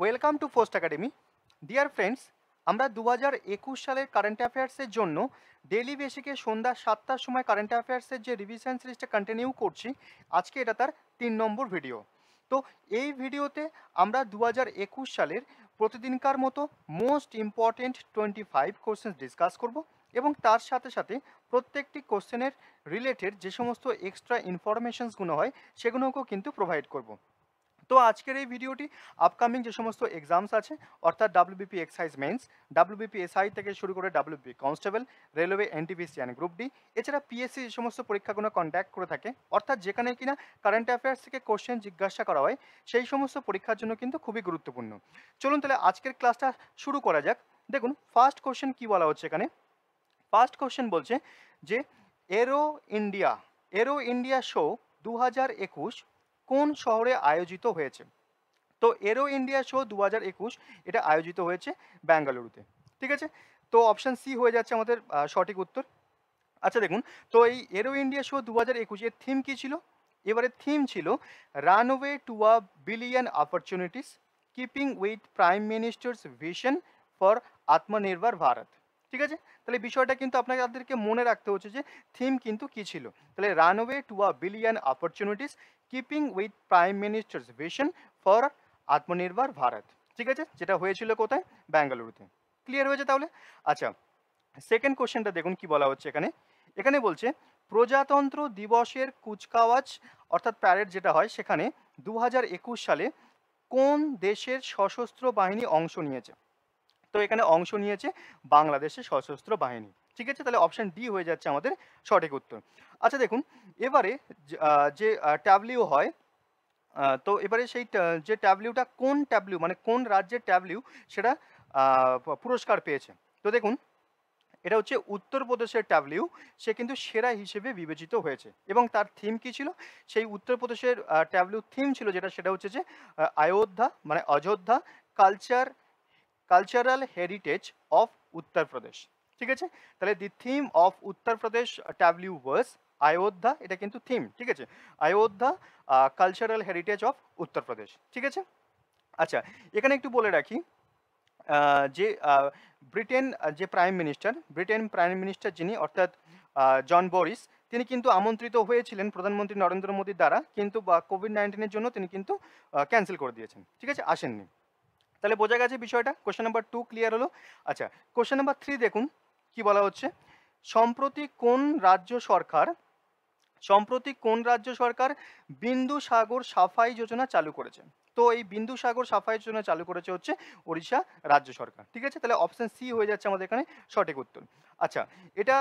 welcome to post academy dear friends আমরা দু হাজার একুশ সালের কারেন্ট অ্যাফেয়ার্সের জন্য ডেলি বেসিকে সন্ধ্যা সাতটার সময় কারেন্ট অ্যাফেয়ার্সের যে রিভিশন সিরিজটা কন্টিনিউ করছি আজকে এটা তার তিন নম্বর ভিডিও তো এই ভিডিওতে আমরা দু হাজার একুশ সালের প্রতিদিনকার মতো most important twenty five question discuss করব এবং তার সাথে সাথে প্রত্যেকটি কোশ্চেনের রিলেটেড যে সমস্ত এক্সট্রা ইনফরমেশনসগুলো হয় সেগুলোকেও কিন্তু প্রোভাইড করব তো আজকের এই ভিডিওটি আপকামিং যে সমস্ত এক্সামস আছে অর্থাৎ WBP excise mains WBP SI থেকে শুরু করে WB constable railway NTPC and group D এছাড়া পিএসসি যে সমস্ত পরীক্ষাগুলো কন্ট্যাক্ট করে থাকে অর্থাৎ যেখানে কিনা কারেন্ট অ্যাফেয়ার্স থেকে কোশ্চেন জিজ্ঞাসা করা হয় সেই সমস্ত পরীক্ষার জন্য কিন্তু খুবই গুরুত্বপূর্ণ চলুন তাহলে আজকের ক্লাসটা শুরু করা যাক দেখুন ফার্স্ট কোশ্চেন কি বলা হচ্ছে এখানে ফার্স্ট কোশ্চেন বলছে যে aero India aero India show দু হাজার একুশ কোন শহরে আয়োজিত হয়েছে তো এরো ইন্ডিয়া শো দু এটা আয়োজিত হয়েছে ব্যাঙ্গালুরুতে ঠিক আছে তো অপশান সি হয়ে যাচ্ছে আমাদের সঠিক উত্তর আচ্ছা দেখুন তো এই এরো ইন্ডিয়া শো দু হাজার একুশের থিম কী ছিল এবারে থিম ছিল runway to a billion opportunities keeping with prime minister's vision for Atmanirbhar Bharat ঠিক আছে তাহলে বিষয়টা কিন্তু আপনাকে তাদেরকে মনে রাখতে হচ্ছে যে থিম কিন্তু কী ছিল তাহলে runway to a billion opportunities keeping with prime minister's vision for Atmanirbhar Bharat ঠিক আছে যেটা হয়েছিল কোথায় ব্যাঙ্গালুরুতে ক্লিয়ার হয়েছে তাহলে আচ্ছা সেকেন্ড কোয়েশ্চেনটা দেখুন কি বলা হচ্ছে এখানে এখানে বলছে প্রজাতন্ত্র দিবসের কুচকাওয়াজ অর্থাৎ প্যারেড যেটা হয় সেখানে দু সালে কোন দেশের সশস্ত্র বাহিনী অংশ নিয়েছে তো এখানে অংশ নিয়েছে বাংলাদেশের সশস্ত্র বাহিনী ঠিক আছে তাহলে অপশান ডি হয়ে যাচ্ছে আমাদের সঠিক উত্তর আচ্ছা দেখুন এবারে যে ট্যাবলিউ হয় তো এবারে সেই যে ট্যাবলিউটা কোন ট্যাবলিউ মানে কোন রাজ্যের ট্যাবলিউ সেটা পুরস্কার পেয়েছে তো দেখুন এটা হচ্ছে উত্তরপ্রদেশের ট্যাবলিউ সে কিন্তু সেরা হিসেবে বিবেচিত হয়েছে এবং তার থিম কি ছিল সেই উত্তরপ্রদেশের ট্যাবলিউ থিম ছিল যেটা সেটা হচ্ছে যে আয়োধ্যা মানে Ayodhya culture cultural heritage of Uttar Pradesh ঠিক আছে তাহলে the theme of Uttar Pradesh tableau was Ayodhya এটা কিন্তু থিম ঠিক আছে Ayodhya cultural heritage of Uttar Pradesh ঠিক আছে আচ্ছা এখানে একটু বলে রাখি যে ব্রিটেন যে prime minister Britain prime minister যিনি অর্থাৎ জন বরিস তিনি কিন্তু আমন্ত্রিত হয়েছিলেন প্রধানমন্ত্রী নরেন্দ্র মোদীর দ্বারা কিন্তু কোভিড নাইন্টিনের জন্য তিনি কিন্তু ক্যান্সেল করে দিয়েছেন ঠিক আছে আসেননি তাহলে বোঝা গেছে বিষয়টা কোশ্চেন নাম্বার টু ক্লিয়ার হলো আচ্ছা কোশ্চেন নাম্বার থ্রি দেখুন কি বলা হচ্ছে সম্প্রতি কোন রাজ্য সরকার সম্প্রতি কোন রাজ্য সরকার বিন্দু সাগর সাফাই যোজনা চালু করেছে তো এই বিন্দু সাগর সাফাই যোজনা চালু করেছে হচ্ছে ওড়িশা রাজ্য সরকার ঠিক আছে তাহলে অপশন সি হয়ে যাচ্ছে আমাদের এখানে সঠিক উত্তর আচ্ছা এটা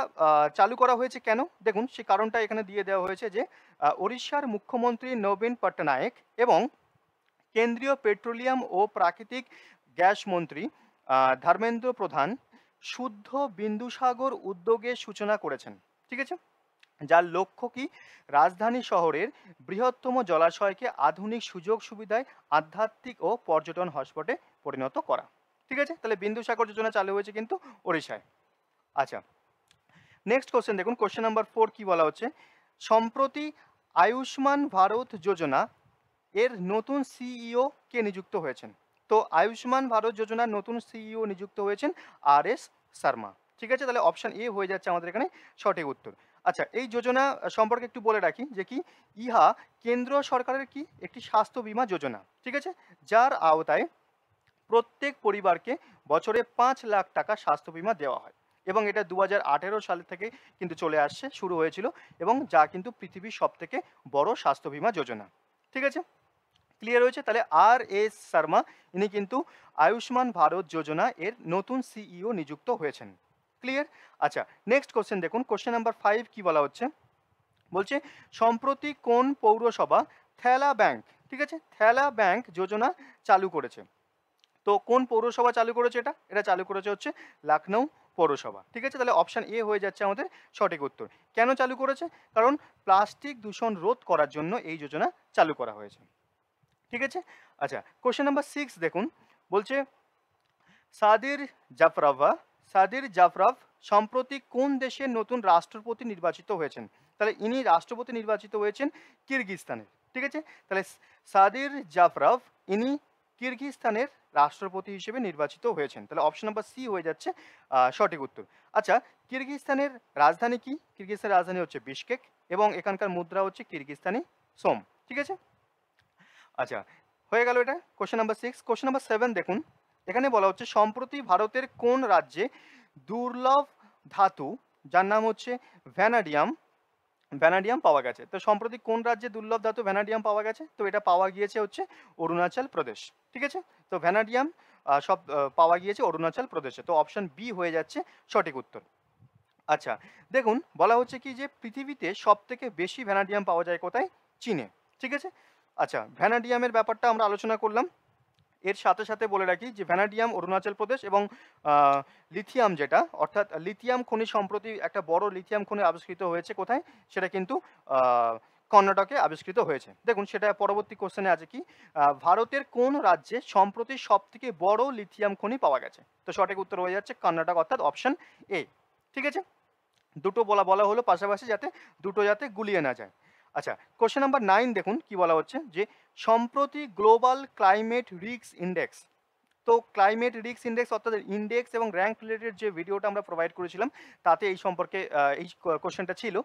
চালু করা হয়েছে কেন দেখুন সে কারণটা এখানে দিয়ে দেওয়া হয়েছে যে ওড়িশার মুখ্যমন্ত্রী নবীন পট্টনায়ক এবং কেন্দ্রীয় পেট্রোলিয়াম ও প্রাকৃতিক গ্যাস মন্ত্রী ধর্মেন্দ্র প্রধান শুদ্ধ বিন্দুসাগর উদ্যোগের সূচনা করেছেন ঠিক আছে যার লক্ষ্য কি রাজধানী শহরের বৃহত্তম জলাশয়কে আধুনিক সুযোগ সুবিধায় আধ্যাত্মিক ও পর্যটন হটস্পটে পরিণত করা ঠিক আছে তাহলে বিন্দুসাগর যোজনা চালু হয়েছে কিন্তু ওড়িশায় আচ্ছা নেক্সট কোশ্চেন দেখুন কোশ্চেন নাম্বার ফোর কী বলা হচ্ছে সম্প্রতি আয়ুষ্মান ভারত যোজনা এর নতুন সিইও e কে নিযুক্ত হয়েছেন তো আয়ুষ্মান ভারত যোজনার নতুন সিইও e নিযুক্ত হয়েছেন আর এস শর্মা ঠিক আছে তাহলে অপশান এ হয়ে যাচ্ছে আমাদের এখানে সঠিক উত্তর আচ্ছা এই যোজনা সম্পর্কে একটু বলে রাখি যে কি ইহা কেন্দ্র সরকারের কি একটি স্বাস্থ্য বিমা যোজনা ঠিক আছে যার আওতায় প্রত্যেক পরিবারকে বছরে পাঁচ লাখ টাকা স্বাস্থ্য বিমা দেওয়া হয় এবং এটা দু সাল থেকে কিন্তু চলে আসছে শুরু হয়েছিল এবং যা কিন্তু পৃথিবীর সবথেকে বড় স্বাস্থ্য বিমা যোজনা ঠিক আছে ক্লিয়ার হয়েছে তাহলে আর এস শর্মা ইনি কিন্তু আয়ুষ্মান ভারত যোজনা এর নতুন সিইও e নিযুক্ত হয়েছেন ক্লিয়ার আচ্ছা নেক্সট কোশ্চেন দেখুন কোশ্চেন নাম্বার ফাইভ কী বলা হচ্ছে বলছে সম্প্রতি কোন পৌরসভা থ্যালা ব্যাংক ঠিক আছে থ্যালা ব্যাংক যোজনা চালু করেছে তো কোন পৌরসভা চালু করেছে এটা এটা চালু করেছে হচ্ছে লখনৌ পৌরসভা ঠিক আছে তাহলে অপশান এ হয়ে যাচ্ছে আমাদের সঠিক উত্তর কেন চালু করেছে কারণ প্লাস্টিক দূষণ রোধ করার জন্য এই যোজনা চালু করা হয়েছে ঠিক আছে আচ্ছা কোশ্চেন নাম্বার সিক্স দেখুন বলছে সাদির জাফরাভা সাদির জাফরাভ সম্প্রতি কোন দেশের নতুন রাষ্ট্রপতি নির্বাচিত হয়েছেন তাহলে ইনি রাষ্ট্রপতি নির্বাচিত হয়েছেন কিরগিজস্তানের ঠিক আছে তাহলে সাদির জাফরাভ ইনি কিরগিস্তানের রাষ্ট্রপতি হিসেবে নির্বাচিত হয়েছেন তাহলে অপশন নাম্বার সি হয়ে যাচ্ছে সঠিক উত্তর আচ্ছা কিরগিস্তানের রাজধানী কি কিরগিস্তানের রাজধানী হচ্ছে বিশকেক এবং এখানকার মুদ্রা হচ্ছে কিরগিস্তানি সোম ঠিক আছে আচ্ছা হয়ে গেল এটা question number six question number seven দেখুন এখানে বলা হচ্ছে সম্প্রতি ভারতের কোন রাজ্যে দুর্লভ ধাতু যার নাম হচ্ছে ভ্যানাডিয়াম ভ্যানাডিয়াম পাওয়া গেছে তো সম্প্রতি কোন রাজ্যে দুর্লভ ধাতু ভ্যানাডিয়াম পাওয়া গেছে তো এটা পাওয়া গিয়েছে হচ্ছে অরুণাচল প্রদেশ ঠিক আছে তো ভ্যানাডিয়াম সব পাওয়া গিয়েছে অরুণাচল প্রদেশে তো অপশান বি হয়ে যাচ্ছে সঠিক উত্তর আচ্ছা দেখুন বলা হচ্ছে কি যে পৃথিবীতে সব থেকে বেশি ভ্যানাডিয়াম পাওয়া যায় কোথায় চীনে ঠিক আছে আচ্ছা ভ্যানাডিয়ামের ব্যাপারটা আমরা আলোচনা করলাম এর সাথে সাথে বলে রাখি যে ভ্যানাডিয়াম অরুণাচল প্রদেশ এবং লিথিয়াম যেটা অর্থাৎ লিথিয়াম খনি সম্প্রতি একটা বড় লিথিয়াম খনি আবিষ্কৃত হয়েছে কোথায় সেটা কিন্তু কর্ণাটকে আবিষ্কৃত হয়েছে দেখুন সেটা পরবর্তী কোশ্চেনে আছে কি ভারতের কোন রাজ্যে সম্প্রতি সবথেকে বড় লিথিয়াম খনি পাওয়া গেছে তো সঠিক উত্তর হয়ে যাচ্ছে কর্ণাটক অর্থাৎ অপশন এ ঠিক আছে দুটো বলা বলা হলো পাশাপাশি যাতে দুটো যাতে গুলিয়ে না যায় আচ্ছা কোয়েশ্চেন নাম্বার নাইন দেখুন কি বলা হচ্ছে যে সম্প্রতি গ্লোবাল ক্লাইমেট রিক্স ইন্ডেক্স তো ক্লাইমেট রিক্স ইন্ডেক্স অর্থাৎ ইন্ডেক্স এবং র্যাঙ্ক রিলেটেড যে ভিডিওটা আমরা প্রোভাইড করেছিলাম তাতে এই সম্পর্কে এই কোয়েশ্চেনটা ছিল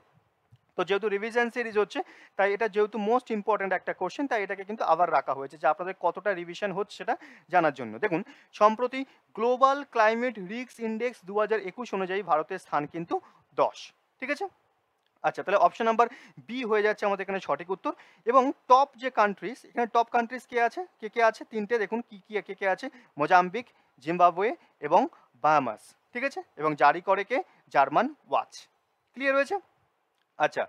তো যেহেতু রিভিশন সিরিজ হচ্ছে তাই এটা যেহেতু মোস্ট ইম্পর্ট্যান্ট একটা কোয়েশ্চেন তাই এটাকে কিন্তু আবার রাখা হয়েছে যে আপনাদের কতটা রিভিশন হচ্ছে সেটা জানার জন্য দেখুন সম্প্রতি গ্লোবাল ক্লাইমেট রিক্স ইন্ডেক্স দু অনুযায়ী ভারতের স্থান কিন্তু দশ ঠিক আছে আচ্ছা তাহলে অপশন নাম্বার বি হয়ে যাচ্ছে আমাদের এখানে সঠিক উত্তর এবং টপ যে কান্ট্রিজ এখানে টপ কান্ট্রিজ কে আছে কে কে আছে তিনটে দেখুন কি কী কে কে আছে মোজাম্বিক জিম্বাবুয়ে এবং বাহামাস ঠিক আছে এবং জারি করে কে জার্মান ওয়াচ ক্লিয়ার হয়েছে আচ্ছা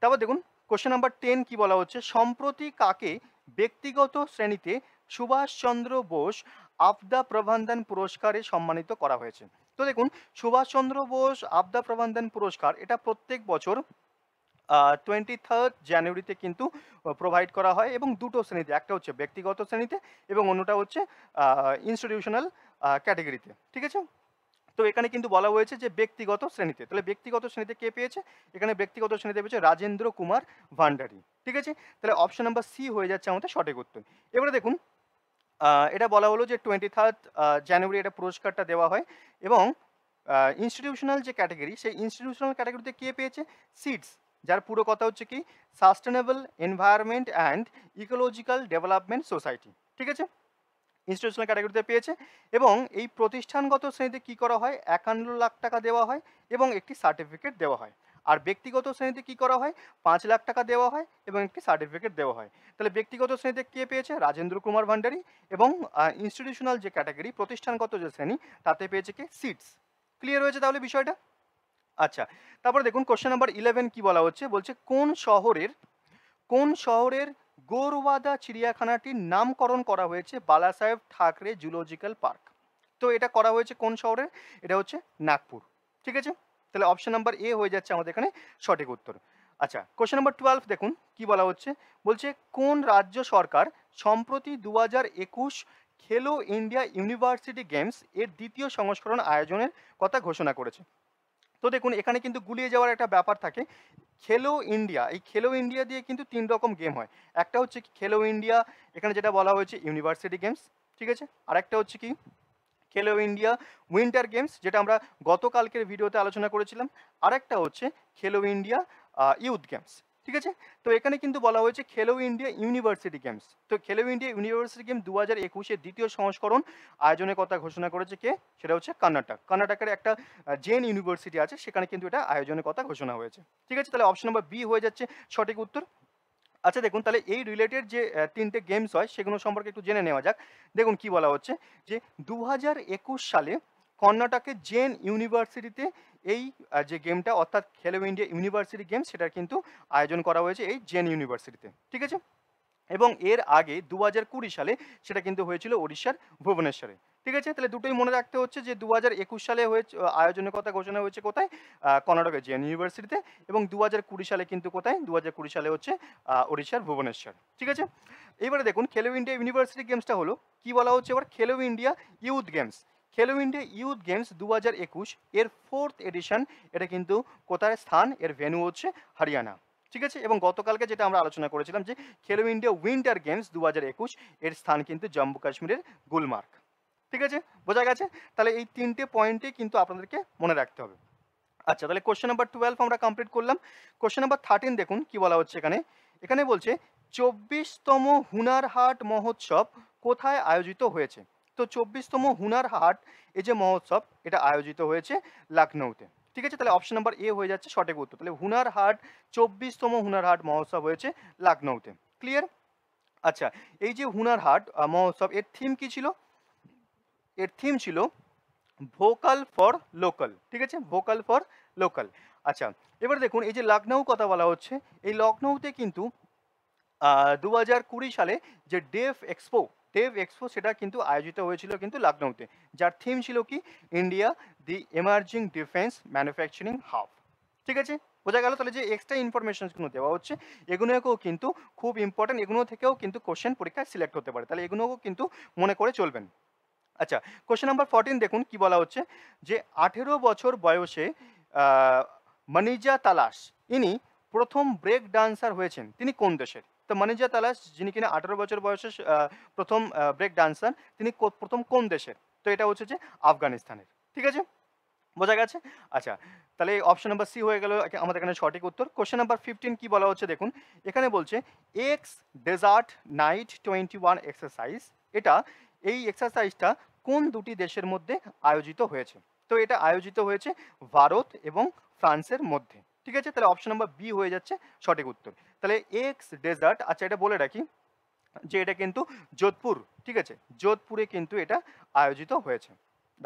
তারপর দেখুন কোশ্চেন নাম্বার টেন কি বলা হচ্ছে সম্প্রতি কাকে ব্যক্তিগত শ্রেণীতে সুভাষচন্দ্র বোস আবদা প্রবন্ধন পুরস্কারে সম্মানিত করা হয়েছে তো দেখুন সুভাষচন্দ্র বোস আবদা প্রবন্ধন পুরস্কার এটা প্রত্যেক বছর টোয়েন্টি থার্ড জানুয়ারিতে কিন্তু প্রোভাইড করা হয় এবং দুটো শ্রেণীতে একটা হচ্ছে ব্যক্তিগত শ্রেণীতে এবং অন্যটা হচ্ছে ইনস্টিটিউশনাল ক্যাটাগরিতে ঠিক আছে তো এখানে কিন্তু বলা হয়েছে যে ব্যক্তিগত শ্রেণীতে তাহলে ব্যক্তিগত শ্রেণীতে কে পেয়েছে এখানে ব্যক্তিগত শ্রেণীতে পেয়েছে রাজেন্দ্র কুমার ভান্ডারী ঠিক আছে তাহলে অপশন নাম্বার সি হয়ে যাচ্ছে আমাদের সঠিক উত্তর এবারে দেখুন এটা বলা হলো যে টোয়েন্টি থার্ড জানুয়ারি এটা পুরস্কারটা দেওয়া হয় এবং ইনস্টিটিউশনাল যে ক্যাটাগরি সেই ইনস্টিটিউশনাল ক্যাটাগরিতে কে পেয়েছে সিডস যার পুরো কথা হচ্ছে কি sustainable environment and ecological development society ঠিক আছে ইনস্টিটিউশনাল ক্যাটাগরিতে পেয়েছে এবং এই প্রতিষ্ঠানগত শ্রেণীতে কি করা হয় একান্ন লাখ টাকা দেওয়া হয় এবং একটি সার্টিফিকেট দেওয়া হয় আর ব্যক্তিগত শ্রেণীতে কি করা হয় পাঁচ লাখ টাকা দেওয়া হয় এবং একটি সার্টিফিকেট দেওয়া হয় তাহলে ব্যক্তিগত শ্রেণীতে কে পেয়েছে রাজেন্দ্র কুমার ভান্ডারী এবং ইনস্টিটিউশনাল যে ক্যাটাগরি প্রতিষ্ঠানগত যে শ্রেণী তাতে পেয়েছে কে সিটস ক্লিয়ার হয়েছে তাহলে বিষয়টা আচ্ছা তারপরে দেখুন কোশ্চেন নাম্বার ইলেভেন কি বলা হচ্ছে বলছে কোন শহরের কোন শহরের গোরওয়াদা চিড়িয়াখানাটির নামকরণ করা হয়েছে বালাসাহেব ঠাকরে জুলজিক্যাল পার্ক তো এটা করা হয়েছে কোন শহরে এটা হচ্ছে নাগপুর ঠিক আছে তাহলে অপশন নাম্বার এ হয়ে যাচ্ছে আমাদের এখানে সঠিক উত্তর আচ্ছা কোশ্চেন নাম্বার টুয়েলভ দেখুন কি বলা হচ্ছে বলছে কোন রাজ্য সরকার সম্প্রতি দু একুশ খেলো ইন্ডিয়া ইউনিভার্সিটি গেমস এর দ্বিতীয় সংস্করণ আয়োজনের কথা ঘোষণা করেছে তো দেখুন এখানে কিন্তু গুলিয়ে যাওয়ার একটা ব্যাপার থাকে খেলো ইন্ডিয়া এই খেলো ইন্ডিয়া দিয়ে কিন্তু তিন রকম গেম হয় একটা হচ্ছে কি খেলো ইন্ডিয়া এখানে যেটা বলা হয়েছে ইউনিভার্সিটি গেমস ঠিক আছে আর একটা হচ্ছে কি খেলো ইন্ডিয়া উইন্টার গেমস যেটা আমরা গতকালকের ভিডিওতে আলোচনা করেছিলাম আরেকটা হচ্ছে খেলো ইন্ডিয়া ইউথ গেমস ঠিক আছে তো এখানে কিন্তু বলা হয়েছে খেলো ইন্ডিয়া ইউনিভার্সিটি গেমস তো খেলো ইন্ডিয়া ইউনিভার্সিটি গেম দু হাজার একুশের দ্বিতীয় সংস্করণ আয়োজনের কথা ঘোষণা করেছে কে সেটা হচ্ছে কর্ণাটক কর্ণাটকের একটা জেন ইউনিভার্সিটি আছে সেখানে কিন্তু এটা আয়োজনের কথা ঘোষণা হয়েছে ঠিক আছে তাহলে অপশন নম্বর বি হয়ে যাচ্ছে সঠিক উত্তর আচ্ছা দেখুন তাহলে এই রিলেটেড যে তিনটে গেমস হয় সেগুলো সম্পর্কে একটু জেনে নেওয়া যাক দেখুন কি বলা হচ্ছে যে দু সালে কর্ণাটকের জেন ইউনিভার্সিটিতে এই যে গেমটা অর্থাৎ খেলো ইন্ডিয়া ইউনিভার্সিটি গেম সেটার কিন্তু আয়োজন করা হয়েছে এই জেন ইউনিভার্সিটিতে ঠিক আছে এবং এর আগে দু কুড়ি সালে সেটা কিন্তু হয়েছিল ওড়িশার ভুবনেশ্বরে ঠিক আছে তাহলে দুটোই মনে রাখতে হচ্ছে যে দু সালে হয়েছে আয়োজনের কথা ঘোষণা হয়েছে কোথায় কর্ণাটকের জিএন ইউনিভার্সিটিতে এবং দু সালে কিন্তু কোথায় দু সালে হচ্ছে ওড়িশার ভুবনেশ্বর ঠিক আছে এবারে দেখুন খেলো ইন্ডিয়া ইউনিভার্সিটি গেমসটা হলো কি বলা হচ্ছে এবার Khelo India Youth Games Khelo India Youth Games দু এর ফোর্থ এডিশন এটা কিন্তু কোথায় স্থান এর ভেন্যু হচ্ছে হরিয়ানা ঠিক আছে এবং গতকালকে যেটা আমরা আলোচনা করেছিলাম যে খেলো ইন্ডিয়া উইন্টার গেমস দু এর স্থান কিন্তু জম্মু কাশ্মীরের গুলমার্গ ঠিক আছে বোঝা গেছে তাহলে এই তিনটে পয়েন্টে কিন্তু আপনাদেরকে মনে রাখতে হবে আচ্ছা তাহলে কোশ্চেন নাম্বার টুয়েলভ আমরা কমপ্লিট করলাম কোশ্চেন নাম্বার থার্টিন দেখুন কি বলা হচ্ছে এখানে এখানে বলছে চব্বিশতম হুনার হাট মহোৎসব কোথায় আয়োজিত হয়েছে তো চব্বিশতম হুনার হাট এই যে মহোৎসব এটা আয়োজিত হয়েছে লখনৌতে ঠিক আছে তাহলে অপশন নাম্বার এ হয়ে যাচ্ছে সঠিক উত্তর তাহলে হুনার হাট চব্বিশতম হুনার হাট মহোৎসব হয়েছে লখনৌতে ক্লিয়ার আচ্ছা এই যে হুনার হাট মহোৎসব এর থিম কি ছিল এর থিম ছিল ভোকাল ফর লোকাল ঠিক আছে ভোকাল ফর লোকাল আচ্ছা এবার দেখুন এই যে লখনৌ কথা বলা হচ্ছে এই লখনৌতে কিন্তু দু হাজার সালে যে ডেভ এক্সপো ডেভ এক্সপো সেটা কিন্তু আয়োজিত হয়েছিল কিন্তু লখনৌতে যার থিম ছিল কি India the emerging defence manufacturing hub ঠিক আছে বোঝা গেল তাহলে যে এক্সট্রা ইনফরমেশনগুলো দেওয়া হচ্ছে এগুলোকেও কিন্তু খুব ইম্পর্টেন্ট এগুলো থেকেও কিন্তু কোশ্চেন পরীক্ষায় সিলেক্ট হতে পারে তাহলে এগুলোকেও কিন্তু মনে করে চলবেন আচ্ছা কোয়েশ্চেন নাম্বার ফর্টিন দেখুন কি বলা হচ্ছে যে আঠেরো বছর বয়সে মানিজা তালাশ ইনি প্রথম ব্রেক ডান্সার হয়েছেন তিনি কোন দেশের তো মানিজা তালাশ যিনি কিনা আঠেরো বছর বয়সে প্রথম ব্রেক ডান্সার তিনি প্রথম কোন দেশের তো এটা হচ্ছে যে আফগানিস্তানের ঠিক আছে বোঝা গেছে আচ্ছা তাহলে অপশন নাম্বার সি হয়ে গেল আমাদের এখানে সঠিক উত্তর কোশ্চেন নাম্বার ফিফটিন কি বলা হচ্ছে দেখুন এখানে বলছে Ex Desert Knight twenty one exercise এটা এই এক্সারসাইজটা কোন দুটি দেশের মধ্যে আয়োজিত হয়েছে তো এটা আয়োজিত হয়েছে ভারত এবং ফ্রান্সের মধ্যে ঠিক আছে তাহলে অপশন নাম্বার বি হয়ে যাচ্ছে সঠিক উত্তর তাহলে এক্স ডেজার্ট আচ্ছা এটা বলে রাখি যে এটা কিন্তু যোধপুর ঠিক আছে যোধপুরে কিন্তু এটা আয়োজিত হয়েছে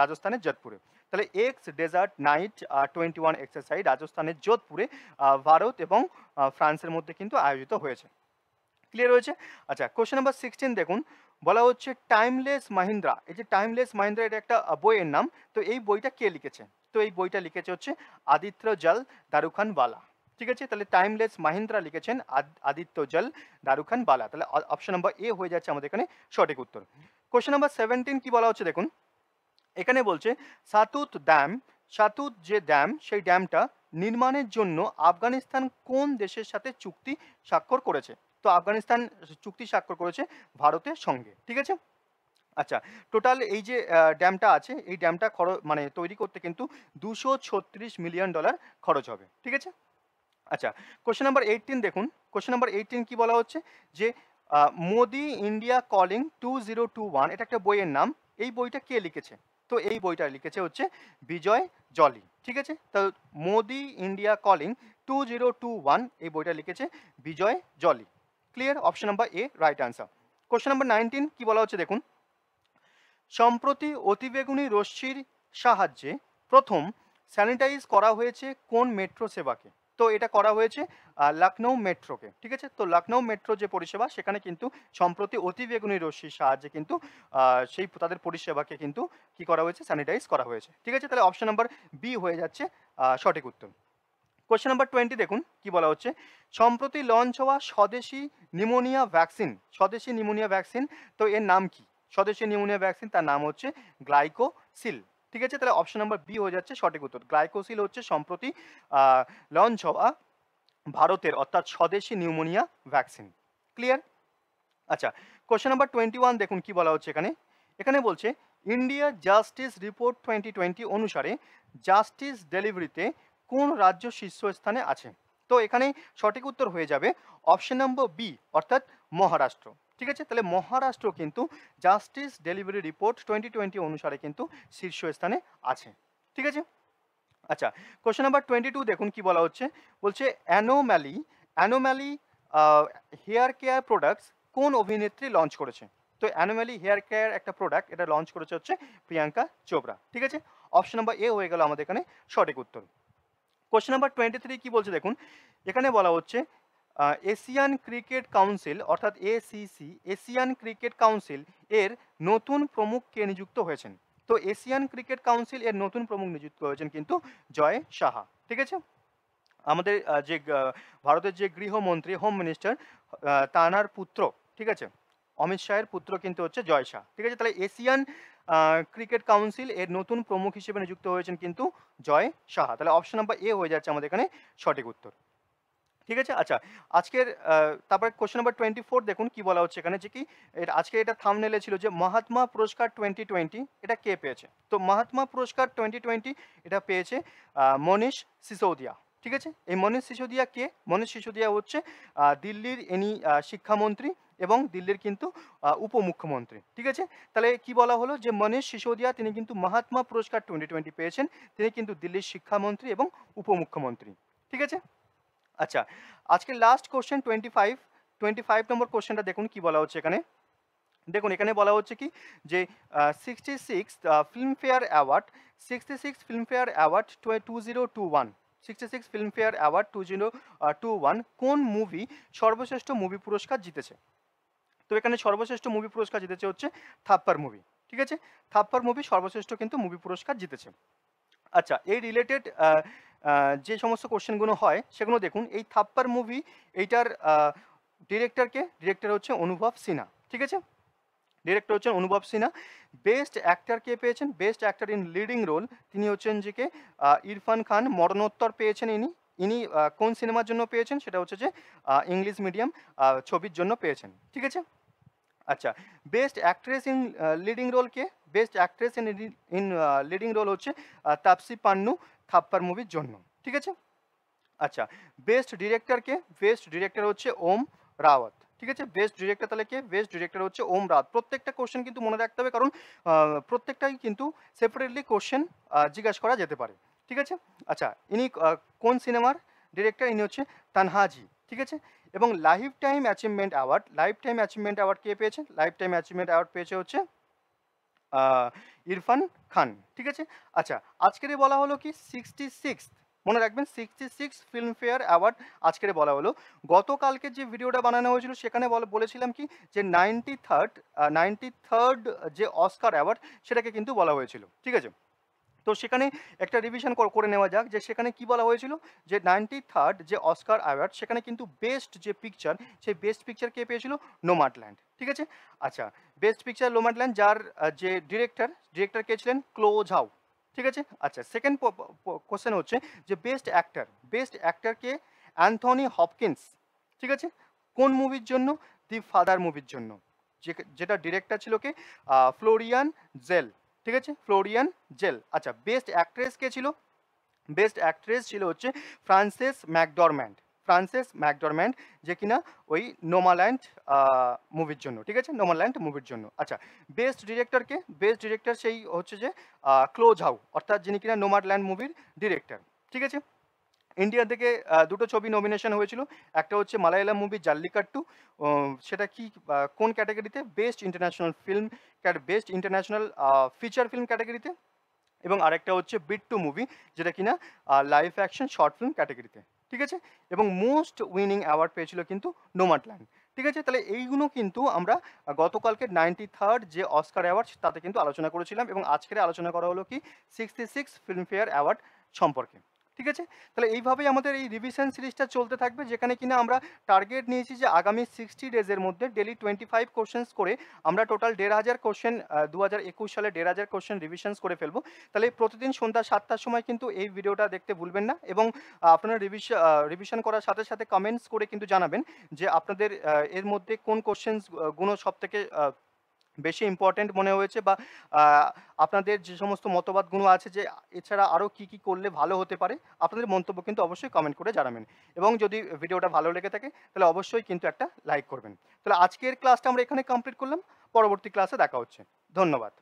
রাজস্থানের যোধপুরে তাহলে Ex Desert Knight twenty one exercise রাজস্থানের যোধপুরে ভারত এবং ফ্রান্সের মধ্যে কিন্তু আয়োজিত হয়েছে ক্লিয়ার হয়েছে আচ্ছা কোয়েশ্চেন নাম্বার সিক্সটিন দেখুন বলা হচ্ছে টাইমলেস মাহিন্দ্রা এই যে টাইমলেস মাহিন্দ্রা এটা একটা বইয়ের নাম তো এই বইটা কে লিখেছে তো এই বইটা লিখেছে হচ্ছে আদিত্য জল দারুখান বালা ঠিক আছে তাহলে টাইমলেস মাহিন্দ্রা লিখেছেন আদিত্য জল দারুখান বালা তাহলে অপশন নাম্বার এ হয়ে যাচ্ছে আমাদের এখানে সঠিক উত্তর কোশ্চেন নাম্বার সেভেন্টিন কি বলা হচ্ছে দেখুন এখানে বলছে সাতুত ড্যাম সাতুত যে ড্যাম সেই ড্যামটা নির্মাণের জন্য আফগানিস্তান কোন দেশের সাথে চুক্তি স্বাক্ষর করেছে তো আফগানিস্তান চুক্তি স্বাক্ষর করেছে ভারতের সঙ্গে ঠিক আছে আচ্ছা টোটাল এই যে ড্যামটা আছে এই ড্যামটা খরচ মানে তৈরি করতে কিন্তু দুশো মিলিয়ন ডলার খরচ হবে ঠিক আছে আচ্ছা কোয়েশ্চেন নাম্বার এইটিন দেখুন কোশ্চেন নাম্বার এইটিন কি বলা হচ্ছে যে Modi India calling two zero two one এটা একটা বইয়ের নাম এই বইটা কে লিখেছে তো এই বইটা লিখেছে হচ্ছে বিজয় জলি ঠিক আছে তো Modi India calling two zero two one এই বইটা লিখেছে Vijay Jolly clear option number A right answer question number nineteen কী বলা হচ্ছে দেখুন সম্প্রতি অতিবেগুনি রশ্মির সাহায্যে প্রথম স্যানিটাইজ করা হয়েছে কোন মেট্রো সেবাকে তো এটা করা হয়েছে লখনৌ মেট্রোকে ঠিক আছে তো লখনৌ মেট্রো যে পরিষেবা সেখানে কিন্তু সম্প্রতি অতিবেগুনি রশ্মির সাহায্যে কিন্তু সেই তাদের পরিষেবাকে কিন্তু কি করা হয়েছে স্যানিটাইজ করা হয়েছে ঠিক আছে তাহলে অপশন নাম্বার বি হয়ে যাচ্ছে সঠিক উত্তর কোয়েশ্চেন নাম্বার টোয়েন্টি দেখুন কি বলা হচ্ছে সম্প্রতি লঞ্চ হওয়া স্বদেশি নিউমোনিয়া ভ্যাকসিন স্বদেশি নিউমোনিয়া ভ্যাকসিন তো এর নাম কি স্বদেশি নিউমোনিয়া ভ্যাকসিন তার নাম হচ্ছে গ্লাইকোসিল ঠিক আছে তাহলে অপশন নাম্বার বি হয়ে যাচ্ছে সঠিক উত্তর গ্লাইকোসিল হচ্ছে সম্প্রতি লঞ্চ হওয়া ভারতের অর্থাৎ স্বদেশি নিউমোনিয়া ভ্যাকসিন ক্লিয়ার আচ্ছা কোয়েশ্চেন নাম্বার টোয়েন্টি ওয়ান দেখুন কি বলা হচ্ছে এখানে এখানে বলছে India justice report twenty twenty অনুসারে জাস্টিস ডেলিভারিতে কোন রাজ্য শীর্ষস্থানে আছে তো এখানে সঠিক উত্তর হয়ে যাবে অপশন নম্বর বি অর্থাৎ মহারাষ্ট্র ঠিক আছে তাহলে মহারাষ্ট্র কিন্তু justice delivery report twenty twenty অনুসারে কিন্তু শীর্ষস্থানে আছে ঠিক আছে আচ্ছা কোশ্চেন নাম্বার টোয়েন্টি টু দেখুন কি বলা হচ্ছে বলছে Anomaly Anomaly hair care products কোন অভিনেত্রী লঞ্চ করেছে তো অ্যানোম্যালি হেয়ার কেয়ার একটা প্রোডাক্ট এটা লঞ্চ করেছে হচ্ছে প্রিয়াঙ্কা চোপড়া ঠিক আছে অপশন নাম্বার এ হয়ে গেল আমাদের এখানে সঠিক উত্তর কোশ্চেন নাম্বার টোয়েন্টি থ্রি কী বলছে দেখুন এখানে বলা হচ্ছে এশিয়ান ক্রিকেট কাউন্সিল অর্থাৎ এসিসি এশিয়ান ক্রিকেট কাউন্সিল এর নতুন প্রমুখ কে নিযুক্ত হয়েছেন তো এশিয়ান ক্রিকেট কাউন্সিল এর নতুন প্রমুখ নিযুক্ত হয়েছেন কিন্তু জয় সাহা ঠিক আছে আমাদের যে ভারতের যে গৃহমন্ত্রী হোম মিনিস্টার তানার পুত্র ঠিক আছে অমিত শাহের পুত্র কিন্তু হচ্ছে জয় শাহ ঠিক আছে তাহলে এশিয়ান ক্রিকেট কাউন্সিল এর নতুন প্রমুখ হিসেবে নিযুক্ত হয়েছেন কিন্তু জয় সাহা তাহলে অপশন নাম্বার এ হয়ে যাচ্ছে আমাদের এখানে সঠিক উত্তর ঠিক আছে আচ্ছা আজকের তারপর কোশ্চেন নাম্বার টোয়েন্টি ফোর দেখুন কি বলা হচ্ছে এখানে যে কি আজকে এটা থামনেলে ছিল যে মহাত্মা পুরস্কার টোয়েন্টি টোয়েন্টি এটা কে পেয়েছে তো মহাত্মা পুরস্কার টোয়েন্টি টোয়েন্টি এটা পেয়েছে মনীষ সিসৌদিয়া ঠিক আছে এই মনীষ সিসোদিয়া কে মনীষ সিসোদিয়া হচ্ছে দিল্লির ইনি শিক্ষামন্ত্রী এবং দিল্লির কিন্তু উপমুখ্যমন্ত্রী ঠিক আছে তাহলে কি বলা হলো যে মনীষ সিসোদিয়া তিনি কিন্তু মহাত্মা পুরস্কার টোয়েন্টি টোয়েন্টি পেয়েছেন তিনি কিন্তু দিল্লির শিক্ষামন্ত্রী এবং উপমুখ্যমন্ত্রী ঠিক আছে আচ্ছা আজকে last question twenty five twenty five number কোশ্চেনটা দেখুন কি বলা হচ্ছে এখানে দেখুন এখানে বলা হচ্ছে কি যে sixty six Filmfare award sixty six Filmfare award two zero two one sixty six Filmfare award two zero two one কোন মুভি সর্বশ্রেষ্ঠ মুভি পুরস্কার জিতেছে তো এখানে সর্বশ্রেষ্ঠ মুভি পুরস্কার জিতেছে হচ্ছে থাপ্পার মুভি ঠিক আছে থাপ্পার মুভি সর্বশ্রেষ্ঠ কিন্তু মুভি পুরস্কার জিতেছে আচ্ছা এই রিলেটেড যে সমস্ত কোশ্চেনগুলো হয় সেগুলো দেখুন এই থাপ্পার মুভি এইটার ডিরেক্টরকে ডিরেক্টর হচ্ছে অনুভব সিনহা ঠিক আছে ডিরেক্টর হচ্ছেন অনুভব সিনহা বেস্ট অ্যাক্টার কে পেয়েছেন best actor in leading role তিনি হচ্ছেন যে কে ইরফান খান মরণোত্তর পেয়েছেন ইনি ইনি কোন সিনেমার জন্য পেয়েছেন সেটা হচ্ছে যে ইংলিশ মিডিয়াম ছবির জন্য পেয়েছেন ঠিক আছে আচ্ছা best actress in leading role কে best actress in in leading role হচ্ছে তাপসি পান্নু থাপ্পার মুভির জন্য ঠিক আছে আচ্ছা বেস্ট ডিরেক্টর কে বেস্ট ডিরেক্টর হচ্ছে ওম রাওয়াত ঠিক আছে বেস্ট ডিরেক্টর তাহলে কে বেস্ট ডিরেক্টর হচ্ছে ওম রাত প্রত্যেকটা কোশ্চেন কিন্তু মনে রাখতে হবে কারণ প্রত্যেকটাই কিন্তু সেপারেটলি কোশ্চেন জিজ্ঞাসা করা যেতে পারে ঠিক আছে আচ্ছা ইনি কোন সিনেমার ডিরেক্টর ইনি হচ্ছে তানহাজি ঠিক আছে এবং lifetime achievement award lifetime achievement award কে পেয়েছে লাইফ টাইম অ্যাচিভমেন্ট অ্যাওয়ার্ড পেয়েছে হচ্ছে ইরফান খান ঠিক আছে আচ্ছা আজকের বলা হলো কি সিক্সটি সিক্স মনে রাখবেন সিক্সটি সিক্স ফিল্মফেয়ার অ্যাওয়ার্ড আজকের বলা হলো গতকালকে যে ভিডিওটা বানানো হয়েছিল সেখানে বলেছিলাম কি যে নাইনটি থার্ড নাইনটি থার্ড যে অস্কার অ্যাওয়ার্ড সেটাকে কিন্তু বলা হয়েছিল ঠিক আছে তো সেখানে একটা রিভিশন করে নেওয়া যাক যে সেখানে কি বলা হয়েছিল যে নাইনটি থার্ড যে অস্কার অ্যাওয়ার্ড সেখানে কিন্তু বেস্ট যে পিকচার সেই বেস্ট পিকচার কে পেয়েছিল ল্যান্ড ঠিক আছে আচ্ছা বেস্ট পিকচার ল্যান্ড যার যে ডিরেক্টর ডিরেক্টর কে ছিলেন ক্লোজ হাউ ঠিক আছে আচ্ছা সেকেন্ড কোশ্চেন হচ্ছে যে বেস্ট অ্যাক্টার বেস্ট অ্যাক্টারকে অ্যান্থনি হপকিন্স ঠিক আছে কোন মুভির জন্য দি ফাদার মুভির জন্য যেটা ডিরেক্টর ছিল কি ফ্লোরিয়ান জেল ঠিক আছে ফ্লোরিয়ান জেল আচ্ছা বেস্ট অ্যাক্ট্রেস কে ছিল বেস্ট অ্যাক্ট্রেস ছিল হচ্ছে ফ্রান্সেস ম্যাকডরম্যান্ড ফ্রান্সেস ম্যাকডরম্যান্ড যে কিনা ওই নোমাল্যান্ড মুভির জন্য ঠিক আছে নোমাল্যান্ড মুভির জন্য আচ্ছা বেস্ট ডিরেক্টরকে বেস্ট ডিরেক্টর সেই হচ্ছে যে ক্লোজ হাউ অর্থাৎ যিনি কিনা নোমারল্যান্ড মুভির ডিরেক্টর ঠিক আছে ইন্ডিয়া থেকে দুটো ছবি নমিনেশন হয়েছিল একটা হচ্ছে মালায়ালাম মুভি জাল্লিকাট্টু সেটা কি কোন ক্যাটাগরিতে best international film best international feature film ক্যাটাগরিতে এবং আরেকটা হচ্ছে বিট্টু মুভি যেটা কিনা লাইভ অ্যাকশন শর্ট ফিল্ম ক্যাটাগরিতে ঠিক আছে এবং মোস্ট উইনিং অ্যাওয়ার্ড পেয়েছিল কিন্তু নোমাটল্যান্ড ঠিক আছে তাহলে এইগুলো কিন্তু আমরা গতকালকে নাইনটি থার্ড যে অস্কার অ্যাওয়ার্ড তাতে কিন্তু আলোচনা করেছিলাম এবং আজকের আলোচনা করা হলো কি সিক্সটি সিক্স ফিল্মফেয়ার অ্যাওয়ার্ড সম্পর্কে ঠিক আছে তাহলে এইভাবেই আমাদের এই রিভিশন সিরিজটা চলতে থাকবে যেখানে কিনা আমরা টার্গেট নিয়েছি যে আগামী সিক্সটি ডেজের মধ্যে ডেলি টোয়েন্টি ফাইভ কোশ্চেন্স করে আমরা টোটাল দেড় হাজার কোশ্চেন দু হাজার একুশ সালে দেড় হাজার কোশ্চেন রিভিশনস করে ফেলবো তাহলে প্রতিদিন সন্ধ্যা সাতটার সময় কিন্তু এই ভিডিওটা দেখতে ভুলবেন না এবং আপনারা রিভিশন রিভিশন করার সাথে সাথে কমেন্টস করে কিন্তু জানাবেন যে আপনাদের এর মধ্যে কোন কোশ্চেন্সগুলো সব থেকে বেশি ইম্পর্টেন্ট মনে হয়েছে বা আপনাদের যে সমস্ত মতবাদগুলো আছে যে এছাড়া আরও কি কি করলে ভালো হতে পারে আপনাদের মন্তব্য কিন্তু অবশ্যই কমেন্ট করে জানাবেন এবং যদি ভিডিওটা ভালো লেগে থাকে তাহলে অবশ্যই কিন্তু একটা লাইক করবেন তাহলে আজকের ক্লাসটা আমরা এখানে কমপ্লিট করলাম পরবর্তী ক্লাসে দেখা হচ্ছে ধন্যবাদ